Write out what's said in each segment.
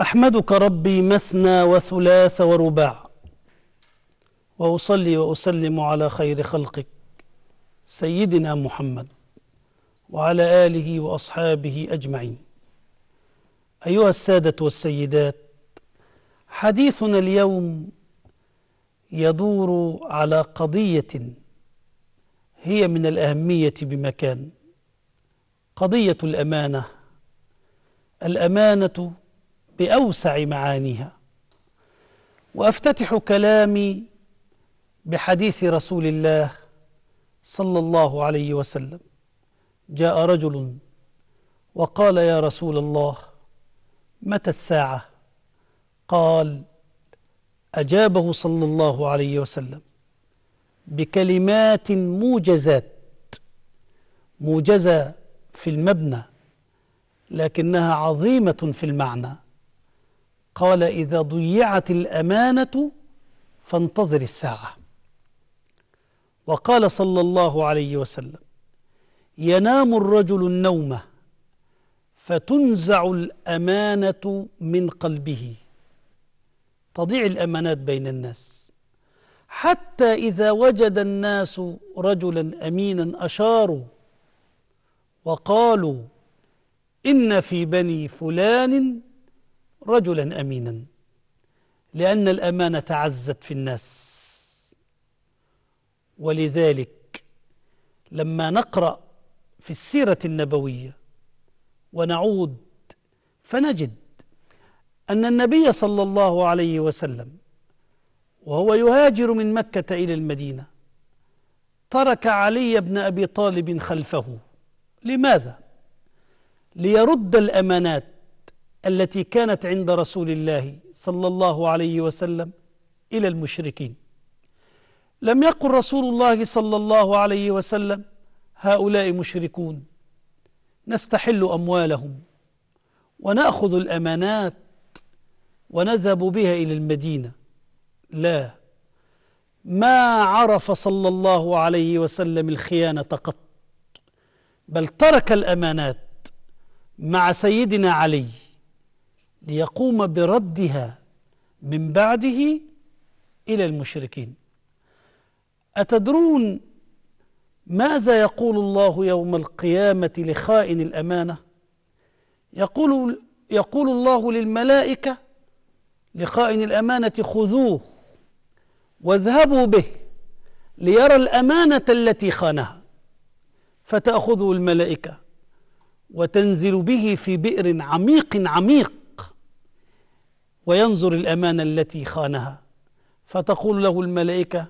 أحمدك ربي مثنى وثلاث ورباع وأصلي وأسلم على خير خلقك سيدنا محمد وعلى آله وأصحابه أجمعين أيها السادة والسيدات حديثنا اليوم يدور على قضية هي من الأهمية بمكان قضية الأمانة الأمانة بأوسع معانيها وأفتتح كلامي بحديث رسول الله صلى الله عليه وسلم جاء رجل وقال يا رسول الله متى الساعة قال أجابه صلى الله عليه وسلم بكلمات موجزات موجزة في المبنى لكنها عظيمة في المعنى قال إذا ضيعت الأمانة فانتظر الساعة وقال صلى الله عليه وسلم ينام الرجل النومة فتنزع الأمانة من قلبه تضيع الأمانات بين الناس حتى إذا وجد الناس رجلا أمينا أشاروا وقالوا إن في بني فلان رجلا امينا لان الامانه عزت في الناس ولذلك لما نقرا في السيره النبويه ونعود فنجد ان النبي صلى الله عليه وسلم وهو يهاجر من مكه الى المدينه ترك علي بن ابي طالب خلفه لماذا ليرد الامانات التي كانت عند رسول الله صلى الله عليه وسلم إلى المشركين لم يقل رسول الله صلى الله عليه وسلم هؤلاء مشركون نستحل أموالهم ونأخذ الأمانات ونذهب بها إلى المدينة لا ما عرف صلى الله عليه وسلم الخيانة قط بل ترك الأمانات مع سيدنا علي ليقوم بردها من بعده إلى المشركين أتدرون ماذا يقول الله يوم القيامة لخائن الأمانة يقول, يقول الله للملائكة لخائن الأمانة خذوه واذهبوا به ليرى الأمانة التي خانها فتأخذه الملائكة وتنزل به في بئر عميق عميق وينظر الأمانة التي خانها فتقول له الملائكة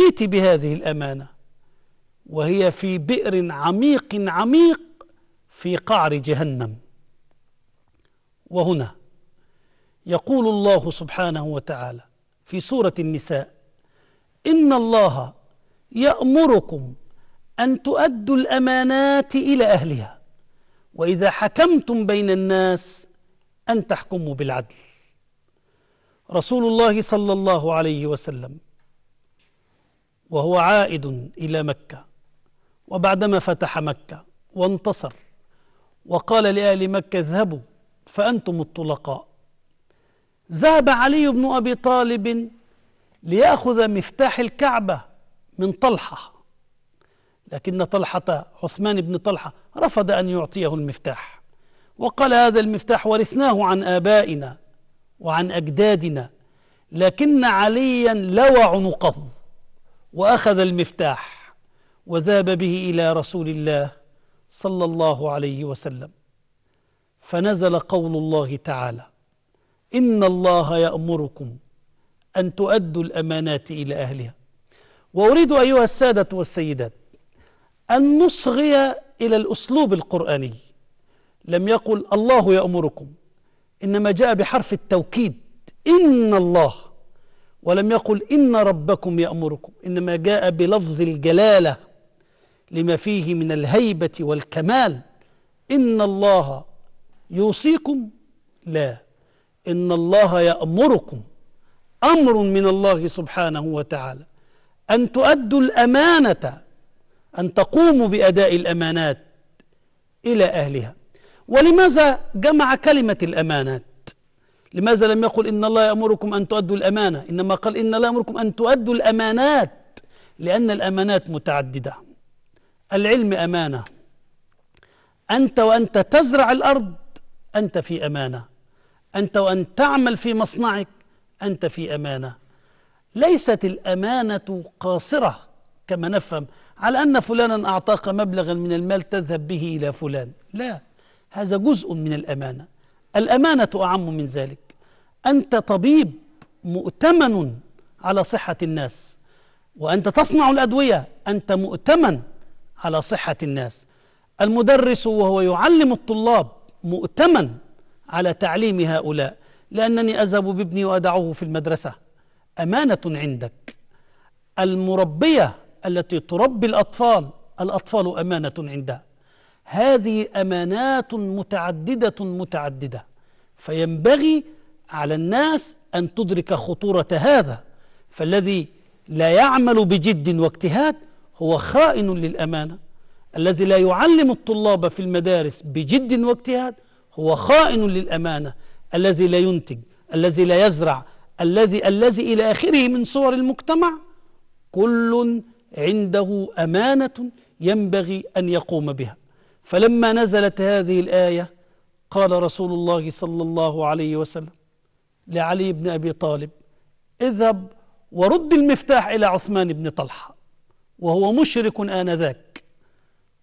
ائت بهذه الأمانة وهي في بئر عميق عميق في قعر جهنم وهنا يقول الله سبحانه وتعالى في سورة النساء إن الله يأمركم أن تؤدوا الأمانات إلى أهلها وإذا حكمتم بين الناس أن تحكموا بالعدل رسول الله صلى الله عليه وسلم وهو عائد الى مكه وبعدما فتح مكه وانتصر وقال لاهل مكه اذهبوا فانتم الطلقاء ذهب علي بن ابي طالب لياخذ مفتاح الكعبه من طلحه لكن طلحه عثمان بن طلحه رفض ان يعطيه المفتاح وقال هذا المفتاح ورثناه عن ابائنا وعن أجدادنا لكن عليا لوى عنقه وأخذ المفتاح وذهب به إلى رسول الله صلى الله عليه وسلم فنزل قول الله تعالى إن الله يأمركم أن تؤدوا الأمانات إلى أهلها وأريد أيها السادة والسيدات أن نصغي إلى الأسلوب القرآني لم يقل الله يأمركم إنما جاء بحرف التوكيد إن الله ولم يقل إن ربكم يأمركم إنما جاء بلفظ الجلالة لما فيه من الهيبة والكمال إن الله يوصيكم لا إن الله يأمركم أمر من الله سبحانه وتعالى أن تؤدوا الأمانة أن تقوموا بأداء الأمانات إلى أهلها ولماذا جمع كلمة الأمانات لماذا لم يقل إن الله يأمركم أن تؤدوا الأمانة إنما قال إن الله يأمركم أن تؤدوا الأمانات لأن الأمانات متعددة العلم أمانة أنت وأنت تزرع الأرض أنت في أمانة أنت وأن تعمل في مصنعك أنت في أمانة ليست الأمانة قاصرة كما نفهم على أن فلانا أعطاك مبلغا من المال تذهب به إلى فلان لا هذا جزء من الأمانة الأمانة أعم من ذلك أنت طبيب مؤتمن على صحة الناس وأنت تصنع الأدوية أنت مؤتمن على صحة الناس المدرس وهو يعلم الطلاب مؤتمن على تعليم هؤلاء لأنني أذهب بابني وأدعه في المدرسة أمانة عندك المربية التي تربي الأطفال الأطفال أمانة عندها هذه امانات متعدده متعدده فينبغي على الناس ان تدرك خطوره هذا فالذي لا يعمل بجد واجتهاد هو خائن للامانه الذي لا يعلم الطلاب في المدارس بجد واجتهاد هو خائن للامانه الذي لا ينتج الذي لا يزرع الذي الذي الى اخره من صور المجتمع كل عنده امانه ينبغي ان يقوم بها فلما نزلت هذه الآية قال رسول الله صلى الله عليه وسلم لعلي بن أبي طالب اذهب ورد المفتاح إلى عثمان بن طلحة وهو مشرك آنذاك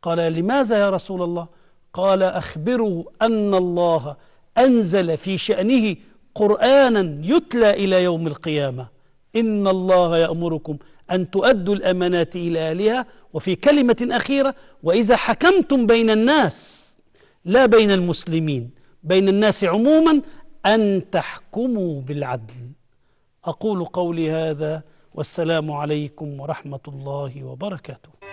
قال لماذا يا رسول الله قال أخبروا أن الله أنزل في شأنه قرآنا يتلى إلى يوم القيامة إن الله يأمركم أن تؤدوا الأمانات إلى أهلها وفي كلمة أخيرة وإذا حكمتم بين الناس لا بين المسلمين بين الناس عموما أن تحكموا بالعدل أقول قولي هذا والسلام عليكم ورحمة الله وبركاته